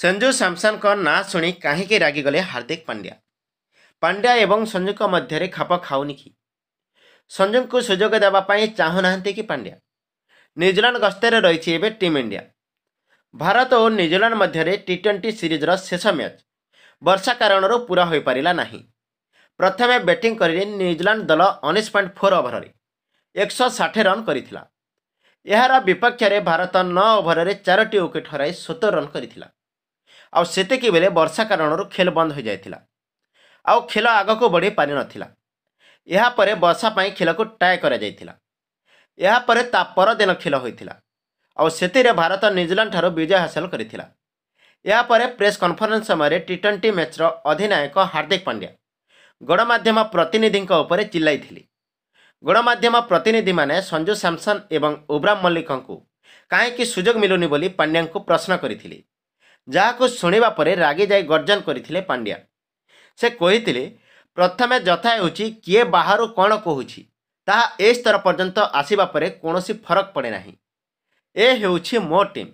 ସଞ୍ଜୁ ସାମସନ୍ଙ୍କ ନାଁ ଶୁଣି କାହିଁକି ରାଗିଗଲେ ହାର୍ଦ୍ଦିକ ପାଣ୍ଡ୍ୟା ପାଣ୍ଡ୍ୟା ଏବଂ ସଞ୍ଜୁଙ୍କ ମଧ୍ୟରେ ଖାପ ଖାଉନି କି ସଞ୍ଜୁଙ୍କୁ ସୁଯୋଗ ଦେବା ପାଇଁ ଚାହୁଁନାହାନ୍ତି କି ପାଣ୍ଡ୍ୟା ନ୍ୟୁଜିଲାଣ୍ଡ ଗସ୍ତରେ ରହିଛି ଏବେ ଟିମ୍ ଇଣ୍ଡିଆ ଭାରତ ଓ ନ୍ୟୁଜିଲାଣ୍ଡ ମଧ୍ୟରେ ଟି ଟ୍ୱେଣ୍ଟି ସିରିଜ୍ର ଶେଷ ମ୍ୟାଚ୍ ବର୍ଷା କାରଣରୁ ପୂରା ହୋଇପାରିଲା ନାହିଁ ପ୍ରଥମେ ବ୍ୟାଟିଂ କରି ନ୍ୟୁଜିଲାଣ୍ଡ ଦଳ ଉଣେଇଶ ପଏଣ୍ଟ ଫୋର୍ ଓଭରରେ ଏକଶହ ଷାଠିଏ ରନ୍ କରିଥିଲା ଏହାର ବିପକ୍ଷରେ ଭାରତ ନଅ ଓଭରରେ ଚାରୋଟି ୱିକେଟ୍ ହରାଇ ସତର ରନ୍ କରିଥିଲା ଆଉ ସେତିକି ବେଳେ ବର୍ଷା କାରଣରୁ ଖେଲ ବନ୍ଦ ହୋଇଯାଇଥିଲା ଆଉ ଖେଳ ଆଗକୁ ବଢ଼ି ପାରିନଥିଲା ଏହାପରେ ବର୍ଷା ପାଇଁ ଖେଳକୁ ଟ୍ରାଏ କରାଯାଇଥିଲା ଏହାପରେ ତା ପରଦିନ ଖେଲ ହୋଇଥିଲା ଆଉ ସେଥିରେ ଭାରତ ନ୍ୟୁଜିଲାଣ୍ଡ ଠାରୁ ବିଜୟ ହାସଲ କରିଥିଲା ଏହାପରେ ପ୍ରେସ୍ କନଫରେନ୍ସ ସମୟରେ ଟି ଟ୍ୱେଣ୍ଟି ମ୍ୟାଚ୍ର ଅଧିନାୟକ ହାର୍ଦ୍ଦିକ ପାଣ୍ଡ୍ୟା ଗଣମାଧ୍ୟମ ପ୍ରତିନିଧିଙ୍କ ଉପରେ ଚିଲ୍ଲାଇଥିଲେ ଗଣମାଧ୍ୟମ ପ୍ରତିନିଧିମାନେ ସଞ୍ଜୁ ସାମସନ୍ ଏବଂ ଉବ୍ରାମ ମଲ୍ଲିକଙ୍କୁ କାହିଁକି ସୁଯୋଗ ମିଳୁନି ବୋଲି ପାଣ୍ଡ୍ୟାଙ୍କୁ ପ୍ରଶ୍ନ କରିଥିଲେ ଯାହାକୁ ଶୁଣିବା ପରେ ରାଗି ଯାଇ ଗର୍ଜନ କରିଥିଲେ ପାଣ୍ଡିଆ ସେ କହିଥିଲେ ପ୍ରଥମେ ଯଥା ହେଉଛି କିଏ ବାହାରୁ କ'ଣ କହୁଛି ତାହା ଏ ସ୍ତର ପର୍ଯ୍ୟନ୍ତ ଆସିବା ପରେ କୌଣସି ଫରକ ପଡ଼େ ନାହିଁ ଏ ହେଉଛି ମୋ ଟିମ୍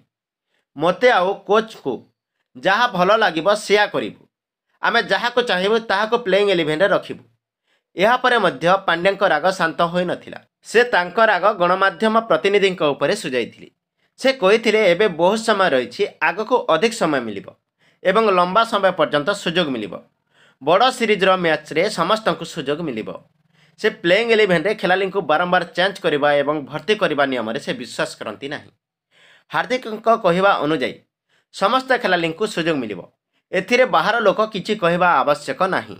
ମୋତେ ଆଉ କୋଚ୍କୁ ଯାହା ଭଲ ଲାଗିବ ସେୟା କରିବୁ ଆମେ ଯାହାକୁ ଚାହିଁବୁ ତାହାକୁ ପ୍ଲେଇଂ ଇଲେଭେନ୍ରେ ରଖିବୁ ଏହାପରେ ମଧ୍ୟ ପାଣ୍ଡ୍ୟାଙ୍କ ରାଗ ଶାନ୍ତ ହୋଇନଥିଲା ସେ ତାଙ୍କ ରାଗ ଗଣମାଧ୍ୟମ ପ୍ରତିନିଧିଙ୍କ ଉପରେ ସୁଯାଇଥିଲେ ସେ କହିଥିଲେ ଏବେ ବହୁତ ସମୟ ରହିଛି ଆଗକୁ ଅଧିକ ସମୟ ମିଳିବ ଏବଂ ଲମ୍ବା ସମୟ ପର୍ଯ୍ୟନ୍ତ ସୁଯୋଗ ମିଳିବ ବଡ଼ ସିରିଜ୍ର ମ୍ୟାଚ୍ରେ ସମସ୍ତଙ୍କୁ ସୁଯୋଗ ମିଳିବ ସେ ପ୍ଲେଇଂ ଇଲେଭେନ୍ରେ ଖେଳାଳିଙ୍କୁ ବାରମ୍ବାର ଚେଞ୍ଜ କରିବା ଏବଂ ଭର୍ତ୍ତି କରିବା ନିୟମରେ ସେ ବିଶ୍ୱାସ କରନ୍ତି ନାହିଁ ହାର୍ଦ୍ଦିକଙ୍କ କହିବା ଅନୁଯାୟୀ ସମସ୍ତ ଖେଳାଳିଙ୍କୁ ସୁଯୋଗ ମିଳିବ ଏଥିରେ ବାହାର ଲୋକ କିଛି କହିବା ଆବଶ୍ୟକ ନାହିଁ